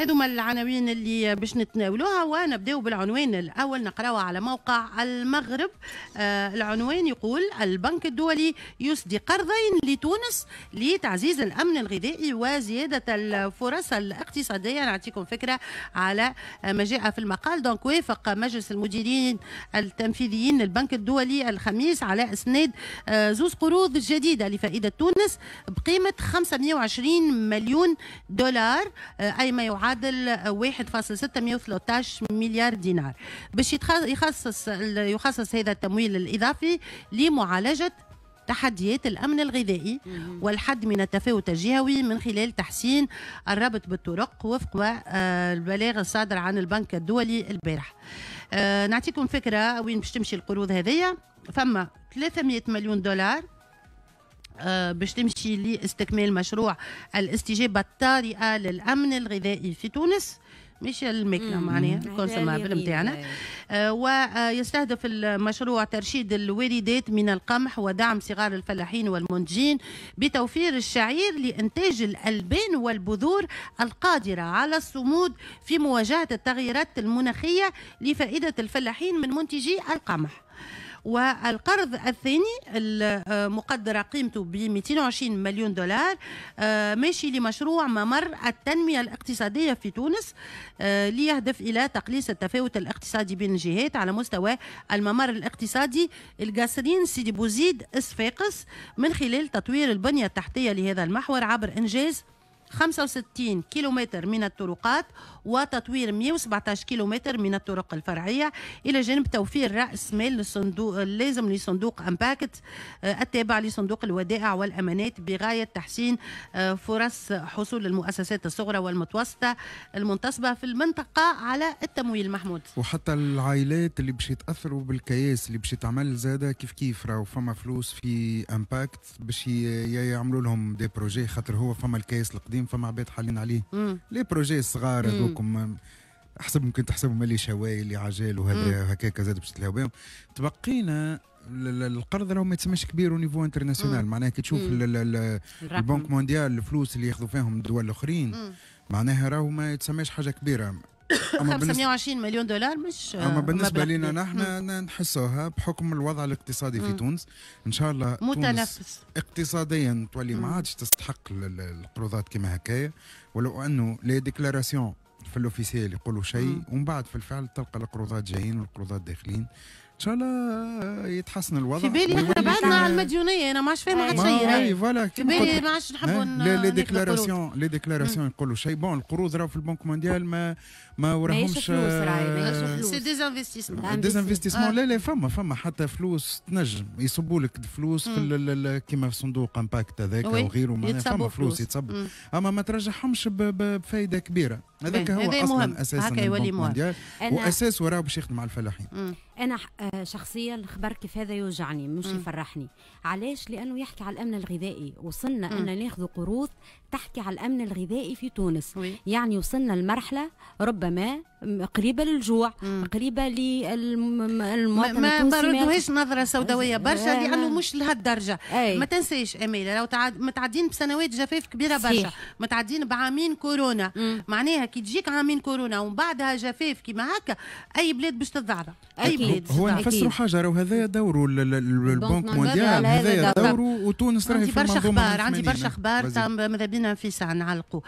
هذوما العناوين اللي باش نتناولوها ونبداو بالعنوان الاول نقراوه على موقع المغرب آه العنوان يقول البنك الدولي يسدي قرضين لتونس لتعزيز الامن الغذائي وزياده الفرص الاقتصاديه نعطيكم فكره على ما جاء في المقال دونك وافق مجلس المديرين التنفيذيين للبنك الدولي الخميس على اسناد آه، زوز قروض جديده لفائده تونس بقيمه 520 مليون دولار آه، اي ما يعادل يعادل 1.613 مليار دينار باش يخصص يخصص هذا التمويل الاضافي لمعالجه تحديات الامن الغذائي والحد من التفاوت الجهوي من خلال تحسين الربط بالطرق وفق آه، البلاغ الصادر عن البنك الدولي البارح آه، نعطيكم فكره وين باش تمشي القروض هذيا فما 300 مليون دولار آه، باش تمشي لاستكمال مشروع الاستجابة الطارئة للأمن الغذائي في تونس مش الماكله معناها الكونسومابل نتاعنا آه، ويستهدف المشروع ترشيد الواردات من القمح ودعم صغار الفلاحين والمنتجين بتوفير الشعير لانتاج الالبان والبذور القادره على الصمود في مواجهه التغييرات المناخيه لفائده الفلاحين من منتجي القمح والقرض الثاني المقدرة قيمته ب 220 مليون دولار آه، ماشي لمشروع ممر التنمية الاقتصادية في تونس آه، ليهدف إلى تقليص التفاوت الاقتصادي بين الجهات على مستوى الممر الاقتصادي القاسرين سيدي بوزيد صفاقس من خلال تطوير البنية التحتية لهذا المحور عبر إنجاز 65 كيلومتر من الطرقات وتطوير 117 كيلومتر من الطرق الفرعية إلى جانب توفير رأس مال للصندوق اللازم لصندوق أمباكت آه، التابع لصندوق الودائع والأمانات بغاية تحسين آه، فرص حصول المؤسسات الصغرى والمتوسطة المنتصبة في المنطقة على التمويل محمود وحتى العائلات اللي باش يتأثروا بالكياس اللي باش تعمل زادة كيف كيف راهو فما فلوس في أمباكت باش يعملوا لهم دي بروجي خاطر هو فما الكياس القديم قاعدين فما عباد حالين عليه لي بروجي صغار هذوكم حسب ممكن تحسبهم اللي شوايل اللي عجال وهذا هكاك زاد باش تلاهو بهم تبقينا القرض راه ما يتسماش كبير ونيفو انترناسيونال معناها كي تشوف البنك مونديال الفلوس اللي ياخذوا فيهم الدول الاخرين معناها راهو ما يتسماش حاجه كبيره 520 مليون دولار مش اما بالنسبه لنا نحن نحسوها بحكم الوضع الاقتصادي في تونس ان شاء الله متنفس اقتصاديا تولي ما عادش تستحق القروضات كما هكايا ولو انه لي ديكلاراسيون في الاوفيسيال يقولوا شيء ومن بعد في الفعل تلقى القروضات جايين والقروضات داخلين ان شاء الله يتحسن الوضع في بالي احنا بعدنا على المديونيه انا ما عادش فاهمه حتى شيء في بالي ما عادش نحبوا إيه؟ لي ديكلاراسيون لي ديكلاراسيون يقولوا شيء بون القروض راهو في البنك مونديال ما ما وراهمش سي ديزانفستيسمون ديزانفستيسمون لا لا فما فما حتى فلوس تنجم يصبوا لك فلوس في كيما في صندوق امباكت هذاك او غيره فما فلوس يتصب اما ما ترجعهمش بفائده كبيره هذاك إيه، هو اصلا مهم. اساسا هكا يولي مهم واساس وراه باش يخدم على الفلاحين مم. انا آه، شخصيا الخبر كيف هذا يوجعني مش يفرحني علاش لانه يحكي على الامن الغذائي وصلنا ان ناخذ قروض تحكي على الامن الغذائي في تونس وي. يعني وصلنا لمرحله ربما قريبه للجوع مم. قريبه للمواطن ما, ما ردوهاش نظره سوداويه برشا لانه مش لهالدرجه ما تنساش اميله لو متعدين بسنوات جفاف كبيره برشا متعدين بعامين كورونا معناها كي تجيك عامين كورونا ومن بعدها جفاف كيما هكا اي بلاد باش تتضعضع اي بلاد هو نفسروا حاجه راهو هذايا دوره البنك مونديال هذايا دوره وتونس راهي في برشا اخبار عندي برشا اخبار ماذا بينا ساعه نعلقوا